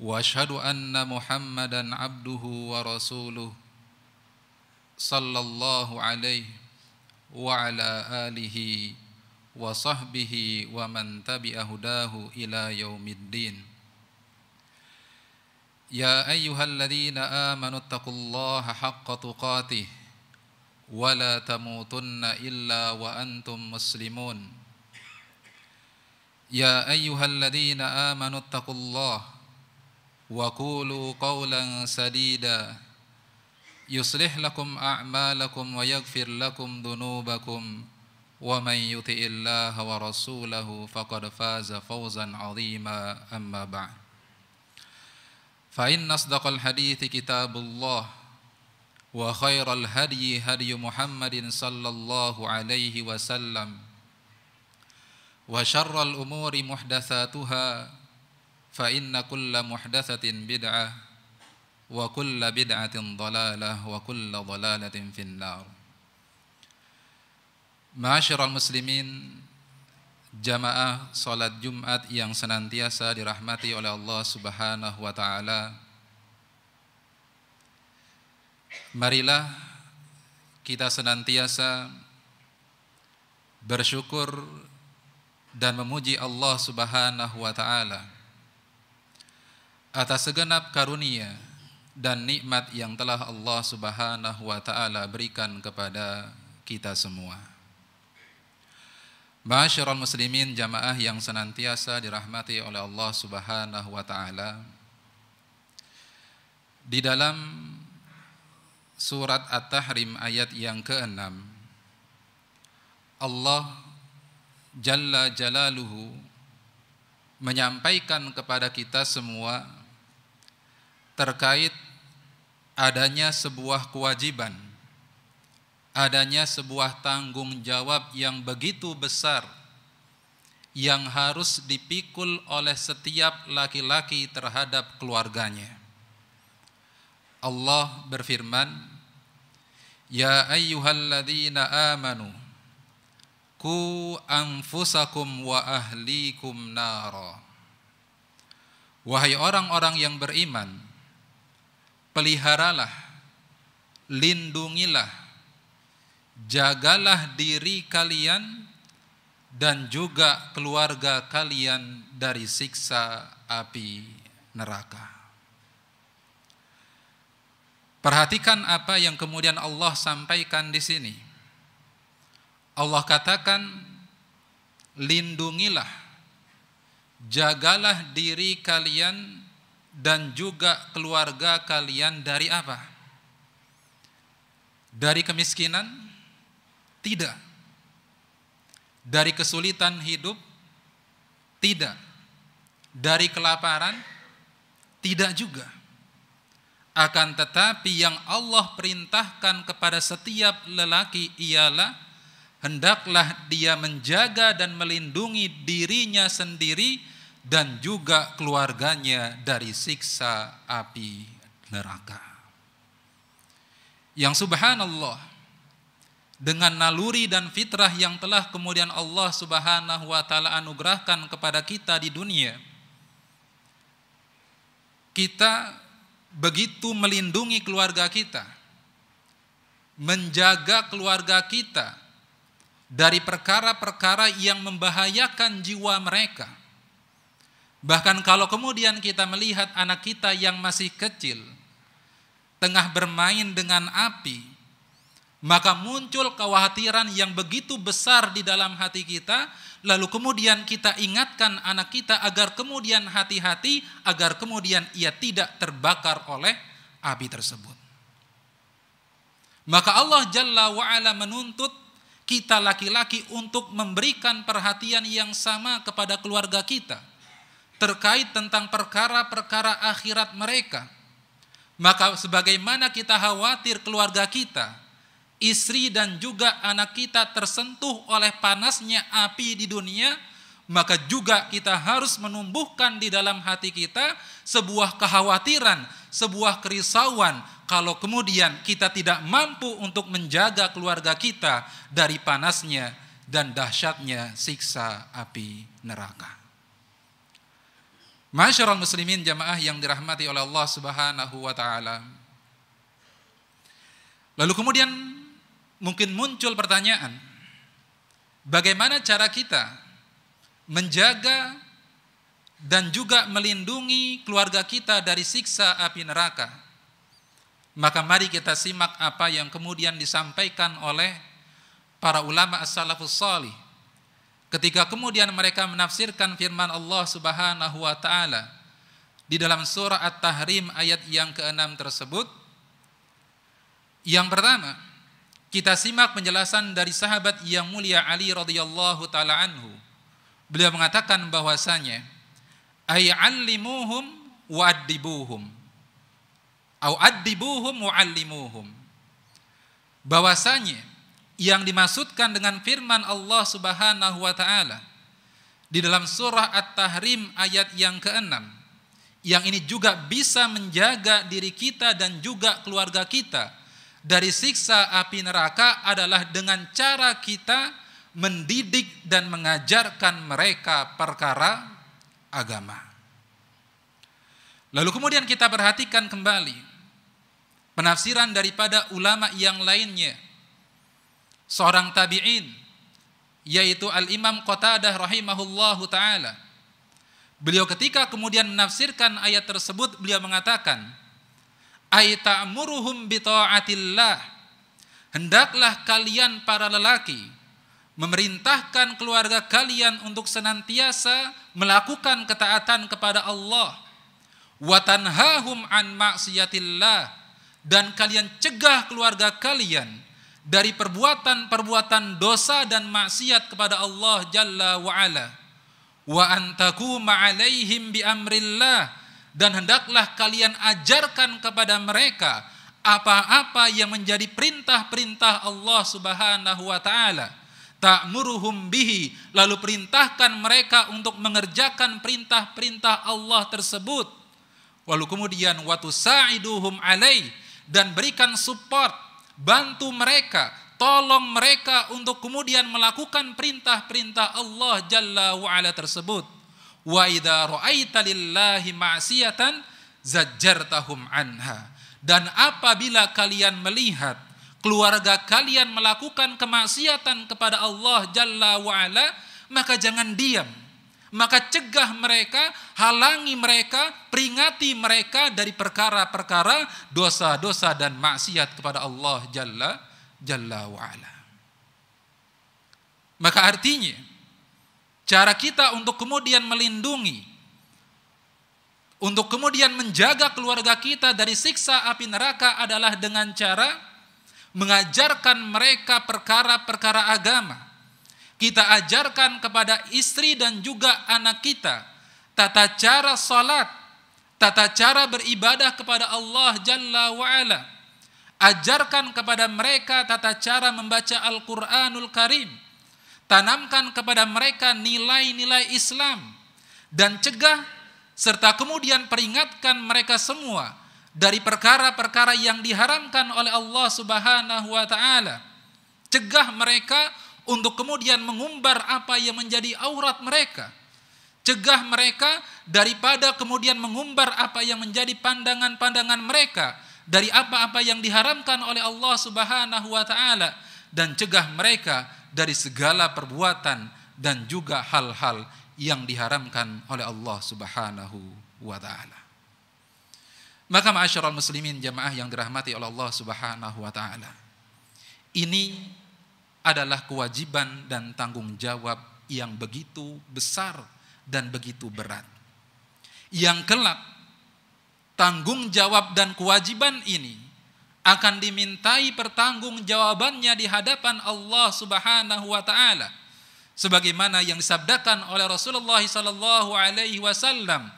واشهد ان محمدا عبده ورسوله صلى الله عليه وعلى اله وصحبه ومن تبع هداه الى يوم الدين يا ايها الذين امنوا اتقوا الله حق تقاته ولا تموتن الا وانتم مسلمون يا ايها الذين امنوا اتقوا الله وقولوا قولا سديدا يصلح لكم أعمالكم ويغفر لكم ذنوبكم ومن يطع الله ورسوله فقد فاز فوزا عظيما أما بعد فإن أصدق الحديث كتاب الله وخير الهدي هدي محمد صلى الله عليه وسلم وشر الأمور محدثاتها fa inna kulla muhdatsatin bid'ah wa kulla bid'atin dhalalah wa kulla dhalalatin finnar Ma'asyiral muslimin jamaah salat Jumat yang senantiasa dirahmati oleh Allah Subhanahu wa taala Marilah kita senantiasa bersyukur dan memuji Allah Subhanahu wa taala atas segenap karunia dan nikmat yang telah Allah Subhanahu wa taala berikan kepada kita semua. Masyarul muslimin jamaah yang senantiasa dirahmati oleh Allah Subhanahu wa taala. Di dalam surat At-Tahrim ayat yang ke-6 Allah Jalla Jalaluhu menyampaikan kepada kita semua terkait adanya sebuah kewajiban, adanya sebuah tanggung jawab yang begitu besar yang harus dipikul oleh setiap laki-laki terhadap keluarganya. Allah berfirman, Ya ayyuhalladzina amanu ku anfusakum wa ahlikum nara Wahai orang-orang yang beriman peliharalah, lindungilah, jagalah diri kalian dan juga keluarga kalian dari siksa api neraka. Perhatikan apa yang kemudian Allah sampaikan di sini. Allah katakan, lindungilah, jagalah diri kalian dan juga keluarga kalian dari apa? Dari kemiskinan? Tidak. Dari kesulitan hidup? Tidak. Dari kelaparan? Tidak juga. Akan tetapi yang Allah perintahkan kepada setiap lelaki ialah hendaklah dia menjaga dan melindungi dirinya sendiri dan juga keluarganya dari siksa api neraka. Yang subhanallah, dengan naluri dan fitrah yang telah kemudian Allah Subhanahu wa taala anugerahkan kepada kita di dunia. Kita begitu melindungi keluarga kita, menjaga keluarga kita dari perkara-perkara yang membahayakan jiwa mereka Bahkan kalau kemudian kita melihat anak kita yang masih kecil tengah bermain dengan api, maka muncul kekhawatiran yang begitu besar di dalam hati kita, lalu kemudian kita ingatkan anak kita agar kemudian hati-hati agar kemudian ia tidak terbakar oleh api tersebut. Maka Allah Jalla wa'ala menuntut kita laki-laki untuk memberikan perhatian yang sama kepada keluarga kita terkait tentang perkara-perkara akhirat mereka. Maka sebagaimana kita khawatir keluarga kita, istri dan juga anak kita tersentuh oleh panasnya api di dunia, maka juga kita harus menumbuhkan di dalam hati kita sebuah kekhawatiran, sebuah kerisauan kalau kemudian kita tidak mampu untuk menjaga keluarga kita dari panasnya dan dahsyatnya siksa api neraka. Masyarul muslimin jamaah yang dirahmati oleh Allah Subhanahu wa taala. Lalu kemudian mungkin muncul pertanyaan, bagaimana cara kita menjaga dan juga melindungi keluarga kita dari siksa api neraka? Maka mari kita simak apa yang kemudian disampaikan oleh para ulama as-salafus salih Ketika kemudian mereka menafsirkan firman Allah Subhanahu wa taala di dalam surah At-Tahrim ayat yang ke-6 tersebut, yang pertama, kita simak penjelasan dari sahabat yang mulia Ali radhiyallahu taala anhu. Beliau mengatakan bahwasanya wa wa'addibuhum. Au addibuhum allimuhum Bahwasanya yang dimaksudkan dengan firman Allah Subhanahu wa taala di dalam surah At-Tahrim ayat yang ke-6 yang ini juga bisa menjaga diri kita dan juga keluarga kita dari siksa api neraka adalah dengan cara kita mendidik dan mengajarkan mereka perkara agama. Lalu kemudian kita perhatikan kembali penafsiran daripada ulama yang lainnya seorang tabi'in yaitu Al-Imam Qatadah rahimahullahu taala. Beliau ketika kemudian menafsirkan ayat tersebut beliau mengatakan Aita'muruhum bita'atillah Hendaklah kalian para lelaki memerintahkan keluarga kalian untuk senantiasa melakukan ketaatan kepada Allah watanhahum an maksiatillah dan kalian cegah keluarga kalian dari perbuatan-perbuatan dosa dan maksiat kepada Allah Jalla wa Ala. Wa antaku ma'alayhim bi amrillah dan hendaklah kalian ajarkan kepada mereka apa-apa yang menjadi perintah-perintah Allah Subhanahu wa taala. tak Ta'muruhum bihi lalu perintahkan mereka untuk mengerjakan perintah-perintah Allah tersebut. Walau kemudian watu sa'iduhum alaih dan berikan support bantu mereka, tolong mereka untuk kemudian melakukan perintah-perintah Allah Jalla wa'ala tersebut. Wa idza lillahi maasiyatan zajjartahum anha. Dan apabila kalian melihat keluarga kalian melakukan kemaksiatan kepada Allah Jalla wa'ala, maka jangan diam maka cegah mereka, halangi mereka, peringati mereka dari perkara-perkara dosa-dosa dan maksiat kepada Allah Jalla Jalla wa'ala. Maka artinya, cara kita untuk kemudian melindungi, untuk kemudian menjaga keluarga kita dari siksa api neraka adalah dengan cara mengajarkan mereka perkara-perkara agama, kita ajarkan kepada istri dan juga anak kita tata cara salat, tata cara beribadah kepada Allah Jalla wa'ala. Ajarkan kepada mereka tata cara membaca Al-Quranul Karim. Tanamkan kepada mereka nilai-nilai Islam. Dan cegah serta kemudian peringatkan mereka semua dari perkara-perkara yang diharamkan oleh Allah Subhanahu wa taala. Cegah mereka untuk kemudian mengumbar apa yang menjadi aurat mereka. Cegah mereka daripada kemudian mengumbar apa yang menjadi pandangan-pandangan mereka dari apa-apa yang diharamkan oleh Allah Subhanahu wa taala dan cegah mereka dari segala perbuatan dan juga hal-hal yang diharamkan oleh Allah Subhanahu wa taala. Maka ma'asyiral muslimin jamaah yang dirahmati oleh Allah Subhanahu wa taala. Ini adalah kewajiban dan tanggung jawab yang begitu besar dan begitu berat. Yang kelak, tanggung jawab dan kewajiban ini akan dimintai pertanggungjawabannya di hadapan Allah Subhanahu wa taala. Sebagaimana yang disabdakan oleh Rasulullah sallallahu alaihi wasallam,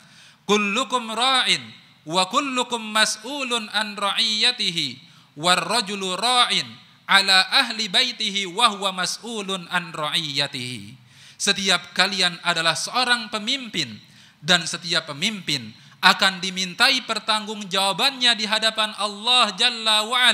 "Kullukum ra'in wa kullukum mas'ulun an ra'iyatihi, war rajulu ra'in ala ahli baitihi wa huwa mas'ulun an ra'iyatihi. Setiap kalian adalah seorang pemimpin dan setiap pemimpin akan dimintai pertanggungjawabannya di hadapan Allah Jalla wa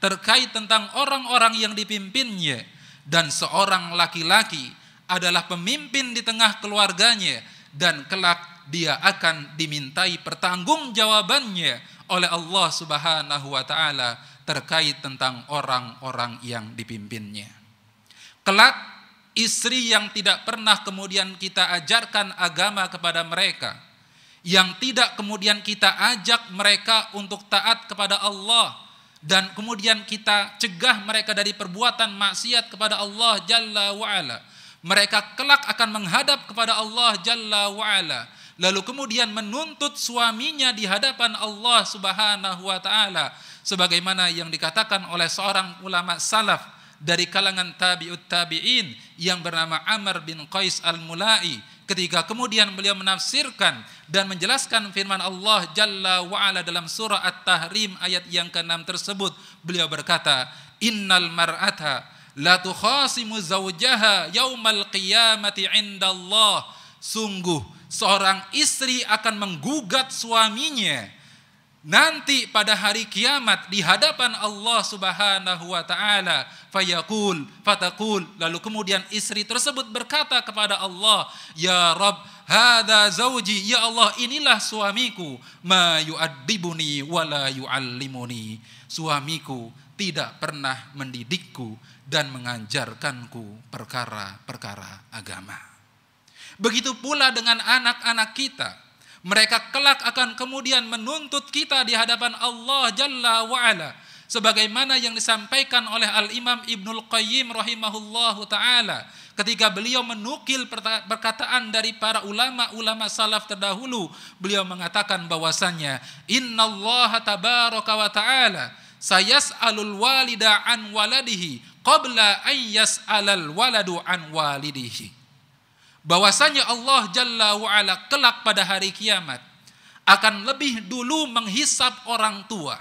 terkait tentang orang-orang yang dipimpinnya dan seorang laki-laki adalah pemimpin di tengah keluarganya dan kelak dia akan dimintai pertanggungjawabannya oleh Allah Subhanahu wa taala terkait tentang orang-orang yang dipimpinnya. Kelak istri yang tidak pernah kemudian kita ajarkan agama kepada mereka, yang tidak kemudian kita ajak mereka untuk taat kepada Allah dan kemudian kita cegah mereka dari perbuatan maksiat kepada Allah Jalla wa'ala. Mereka kelak akan menghadap kepada Allah Jalla wa'ala. Lalu kemudian menuntut suaminya di hadapan Allah Subhanahu wa taala sebagaimana yang dikatakan oleh seorang ulama salaf dari kalangan tabi'ut tabi'in yang bernama Amr bin Qais al-Mulai ketika kemudian beliau menafsirkan dan menjelaskan firman Allah Jalla wa'ala dalam surah At-Tahrim ayat yang ke-6 tersebut beliau berkata innal mar'ata la tukhasimu zawjaha yaumal qiyamati Allah sungguh seorang istri akan menggugat suaminya nanti pada hari kiamat di hadapan Allah Subhanahu wa taala fayaqul fatakul lalu kemudian istri tersebut berkata kepada Allah ya rab hadza zauji ya Allah inilah suamiku ma yu'addibuni wa la yu'allimuni suamiku tidak pernah mendidikku dan mengajarkanku perkara-perkara agama begitu pula dengan anak-anak kita mereka kelak akan kemudian menuntut kita di hadapan Allah Jalla wa'ala. Sebagaimana yang disampaikan oleh Al-Imam Ibnul Qayyim rahimahullahu ta'ala. Ketika beliau menukil perkataan dari para ulama-ulama salaf terdahulu. Beliau mengatakan bahwasanya Inna Allah tabaraka wa ta'ala. Sayas'alul walida an waladihi. Qabla an yas'alal waladu an walidihi bahwasanya Allah Jalla wa'ala kelak pada hari kiamat akan lebih dulu menghisap orang tua,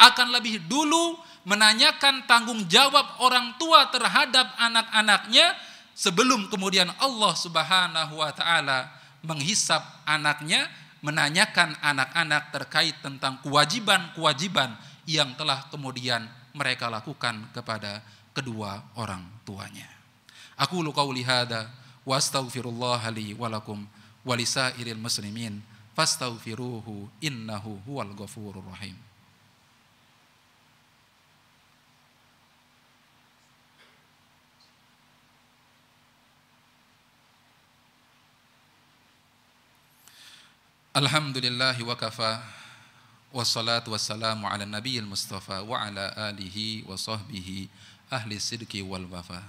akan lebih dulu menanyakan tanggung jawab orang tua terhadap anak-anaknya sebelum kemudian Allah Subhanahu wa taala menghisap anaknya, menanyakan anak-anak terkait tentang kewajiban-kewajiban yang telah kemudian mereka lakukan kepada kedua orang tuanya. Aku lukau lihada واستغفر الله لي ولكم ولسائر المسلمين فاستغفروه انه هو الغفور الرحيم الحمد لله وكفى والصلاة والسلام على النبي المصطفى وعلى آله وصحبه أهل الصدق والوفاء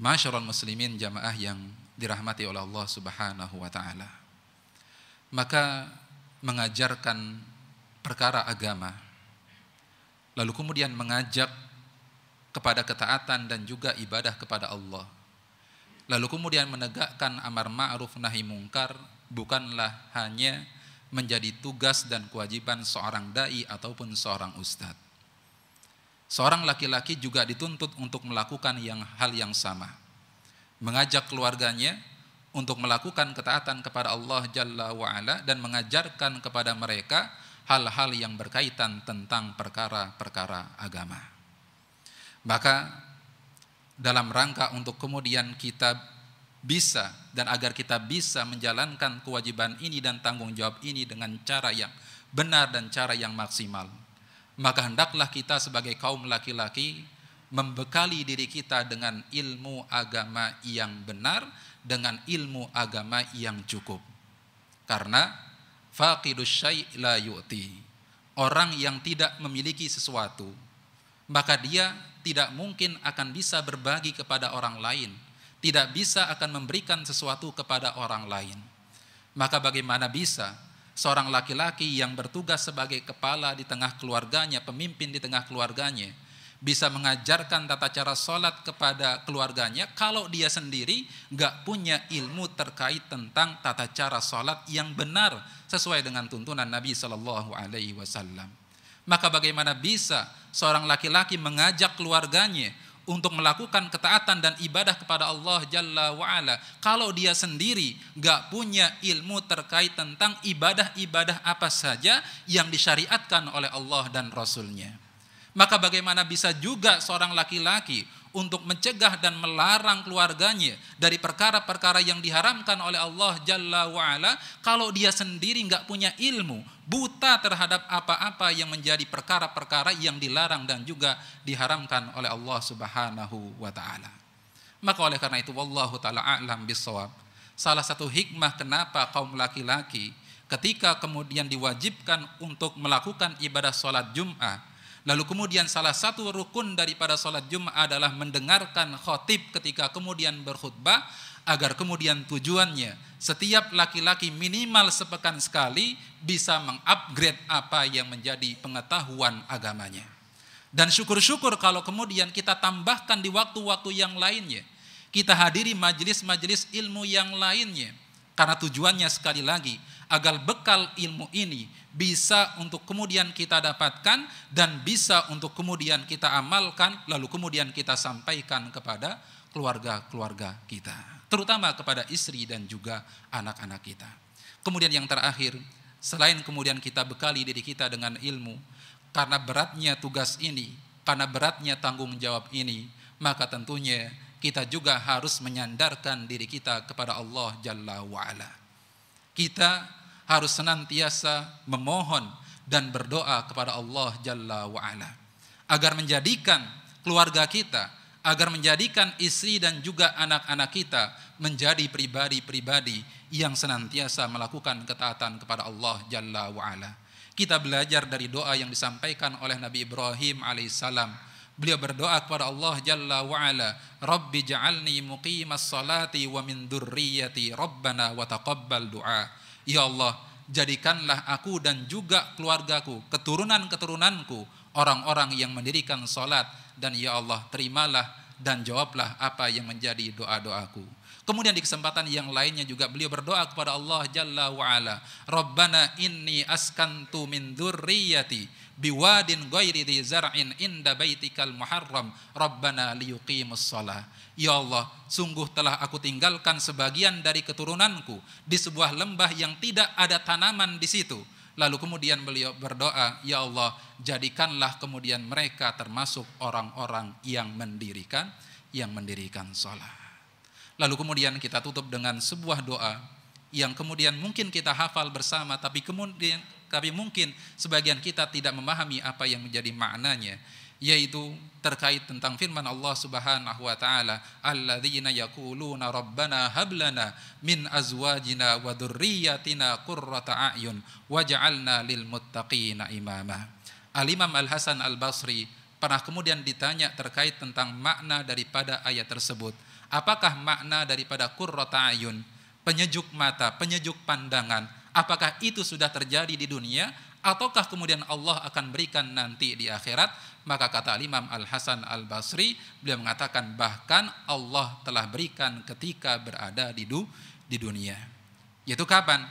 Masyarul muslimin jamaah yang dirahmati oleh Allah Subhanahu wa taala. Maka mengajarkan perkara agama lalu kemudian mengajak kepada ketaatan dan juga ibadah kepada Allah. Lalu kemudian menegakkan amar ma'ruf nahi mungkar bukanlah hanya menjadi tugas dan kewajiban seorang dai ataupun seorang ustadz Seorang laki-laki juga dituntut untuk melakukan yang hal yang sama. Mengajak keluarganya untuk melakukan ketaatan kepada Allah Jalla wa'ala dan mengajarkan kepada mereka hal-hal yang berkaitan tentang perkara-perkara agama. Maka dalam rangka untuk kemudian kita bisa dan agar kita bisa menjalankan kewajiban ini dan tanggung jawab ini dengan cara yang benar dan cara yang maksimal maka hendaklah kita sebagai kaum laki-laki membekali diri kita dengan ilmu agama yang benar, dengan ilmu agama yang cukup. Karena faqidus syai' la yu'ti. Orang yang tidak memiliki sesuatu, maka dia tidak mungkin akan bisa berbagi kepada orang lain, tidak bisa akan memberikan sesuatu kepada orang lain. Maka bagaimana bisa seorang laki-laki yang bertugas sebagai kepala di tengah keluarganya, pemimpin di tengah keluarganya, bisa mengajarkan tata cara sholat kepada keluarganya kalau dia sendiri gak punya ilmu terkait tentang tata cara sholat yang benar sesuai dengan tuntunan Nabi Shallallahu Alaihi Wasallam. Maka bagaimana bisa seorang laki-laki mengajak keluarganya untuk melakukan ketaatan dan ibadah kepada Allah Jalla wa'ala. Kalau dia sendiri gak punya ilmu terkait tentang ibadah-ibadah apa saja yang disyariatkan oleh Allah dan Rasulnya. Maka bagaimana bisa juga seorang laki-laki untuk mencegah dan melarang keluarganya dari perkara-perkara yang diharamkan oleh Allah Jalla wa'ala kalau dia sendiri nggak punya ilmu, buta terhadap apa-apa yang menjadi perkara-perkara yang dilarang dan juga diharamkan oleh Allah Subhanahu wa taala. Maka oleh karena itu wallahu taala a'lam bisawab. Salah satu hikmah kenapa kaum laki-laki ketika kemudian diwajibkan untuk melakukan ibadah sholat Jum'ah Lalu kemudian salah satu rukun daripada sholat Jumat adalah mendengarkan khotib ketika kemudian berkhutbah agar kemudian tujuannya setiap laki-laki minimal sepekan sekali bisa mengupgrade apa yang menjadi pengetahuan agamanya. Dan syukur-syukur kalau kemudian kita tambahkan di waktu-waktu yang lainnya. Kita hadiri majelis-majelis ilmu yang lainnya karena tujuannya sekali lagi agar bekal ilmu ini bisa untuk kemudian kita dapatkan dan bisa untuk kemudian kita amalkan lalu kemudian kita sampaikan kepada keluarga-keluarga kita, terutama kepada istri dan juga anak-anak kita. Kemudian yang terakhir, selain kemudian kita bekali diri kita dengan ilmu, karena beratnya tugas ini, karena beratnya tanggung jawab ini, maka tentunya kita juga harus menyandarkan diri kita kepada Allah Jalla wa'ala. Kita harus senantiasa memohon dan berdoa kepada Allah Jalla wa'ala. Agar menjadikan keluarga kita, agar menjadikan istri dan juga anak-anak kita menjadi pribadi-pribadi yang senantiasa melakukan ketaatan kepada Allah Jalla wa'ala. Kita belajar dari doa yang disampaikan oleh Nabi Ibrahim alaihissalam Beliau berdoa kepada Allah Jalla wa'ala Rabbi ja'alni muqimas salati wa min durriyati Rabbana wa taqabbal du'a Ya Allah, jadikanlah aku dan juga keluargaku, keturunan-keturunanku Orang-orang yang mendirikan salat Dan ya Allah, terimalah dan jawablah apa yang menjadi doa-doaku Kemudian di kesempatan yang lainnya juga beliau berdoa kepada Allah Jalla wa'ala Rabbana inni askantu min durriyati biwadin ghairi dzar'in inda baitikal muharram rabbana liyuqimus shalah ya Allah sungguh telah aku tinggalkan sebagian dari keturunanku di sebuah lembah yang tidak ada tanaman di situ lalu kemudian beliau berdoa ya Allah jadikanlah kemudian mereka termasuk orang-orang yang mendirikan yang mendirikan salat lalu kemudian kita tutup dengan sebuah doa yang kemudian mungkin kita hafal bersama tapi kemudian tapi mungkin sebagian kita tidak memahami apa yang menjadi maknanya yaitu terkait tentang firman Allah Subhanahu wa taala alladzina yaquluna rabbana hab lana min azwajina wa dhurriyyatina qurrata a'yun waj'alna lil muttaqina imama Al Imam Al Hasan Al Basri pernah kemudian ditanya terkait tentang makna daripada ayat tersebut apakah makna daripada qurrata a'yun penyejuk mata penyejuk pandangan Apakah itu sudah terjadi di dunia ataukah kemudian Allah akan berikan nanti di akhirat? Maka kata Imam Al Hasan Al Basri beliau mengatakan bahkan Allah telah berikan ketika berada di du di dunia. Yaitu kapan?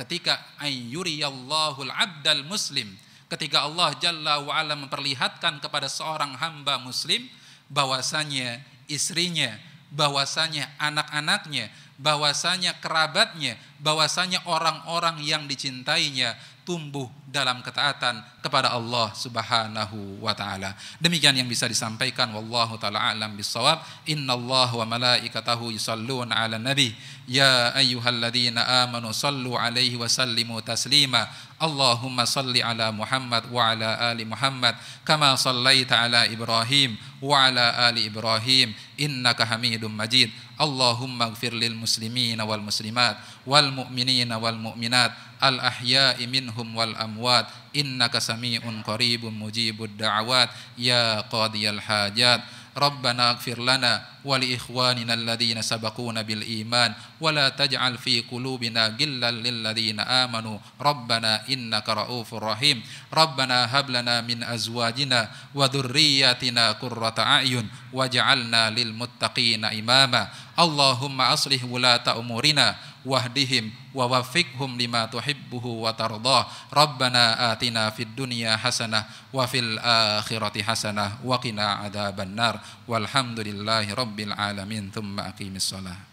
Ketika Allahul abdal muslim. Ketika Allah Jalla ala memperlihatkan kepada seorang hamba muslim bahwasanya istrinya, bahwasanya anak-anaknya, bahwasanya kerabatnya, bahwasanya orang-orang yang dicintainya tumbuh dalam ketaatan kepada Allah Subhanahu wa taala. Demikian yang bisa disampaikan wallahu taala alam bisawab. Innallaha wa malaikatahu yusalluna 'alan nabi. Ya ayyuhalladzina amanu sallu 'alaihi wa sallimu taslima. Allahumma salli ala Muhammad wa ala ali Muhammad kama sallaita ala Ibrahim wa ala ali Ibrahim innaka Hamidum Majid Allahumma ighfir lil muslimina wal muslimat wal mu'minina wal mu'minat al ahya'i minhum wal amwat innaka sami'un qaribun mujibud da'wat. ya qadiyal hajat ربنا اغفر لنا ولإخواننا الذين سبقونا بالإيمان ولا تجعل في قلوبنا غلا للذين آمنوا ربنا إنك رؤوف رحيم ربنا هب لنا من أزواجنا وذرياتنا قرة أعين واجعلنا للمتقين إماما اللهم أصلح ولاة أمورنا wahdihim wa wafiqhum lima tuhibbuhu wa tardah rabbana atina fid dunya hasanah wa fil akhirati hasanah wa qina adzabannar walhamdulillahi rabbil alamin thumma aqimis salat